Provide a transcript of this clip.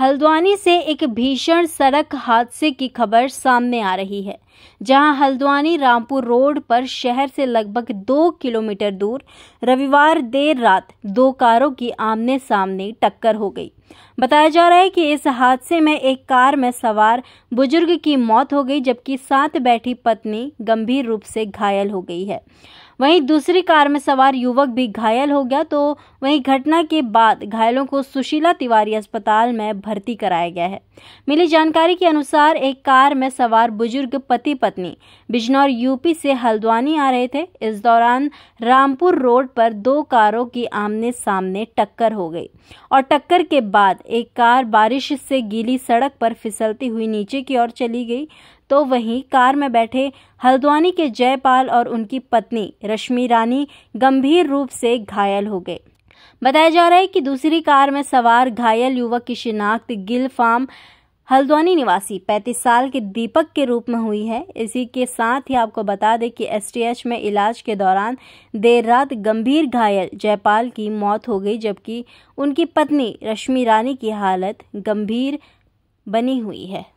हल्द्वानी से एक भीषण सड़क हादसे की खबर सामने आ रही है जहां हल्द्वानी रामपुर रोड पर शहर से लगभग दो किलोमीटर दूर रविवार देर रात दो कारों की आमने सामने टक्कर हो गई बताया जा रहा है कि इस हादसे में एक कार में सवार बुजुर्ग की मौत हो गई जबकि साथ बैठी पत्नी गंभीर रूप से घायल हो गई है वहीं दूसरी कार में सवार युवक भी घायल हो गया तो वहीं घटना के बाद घायलों को सुशीला तिवारी अस्पताल में भर्ती कराया गया है मिली जानकारी के अनुसार एक कार में सवार बुजुर्ग पति पति पत्नी बिजनौर यूपी से हल्द्वानी आ रहे थे इस दौरान रामपुर रोड पर दो कारों की आमने सामने टक्कर हो गई और टक्कर के बाद एक कार बारिश से गीली सड़क पर फिसलती हुई नीचे की ओर चली गई तो वहीं कार में बैठे हल्द्वानी के जयपाल और उनकी पत्नी रश्मि रानी गंभीर रूप से घायल हो गए बताया जा रहा है कि दूसरी कार में सवार घायल युवक की शिनाख्त गिल फार्म हल्द्वानी निवासी पैंतीस साल के दीपक के रूप में हुई है इसी के साथ ही आपको बता दें कि एसटीएच में इलाज के दौरान देर रात गंभीर घायल जयपाल की मौत हो गई जबकि उनकी पत्नी रश्मि रानी की हालत गंभीर बनी हुई है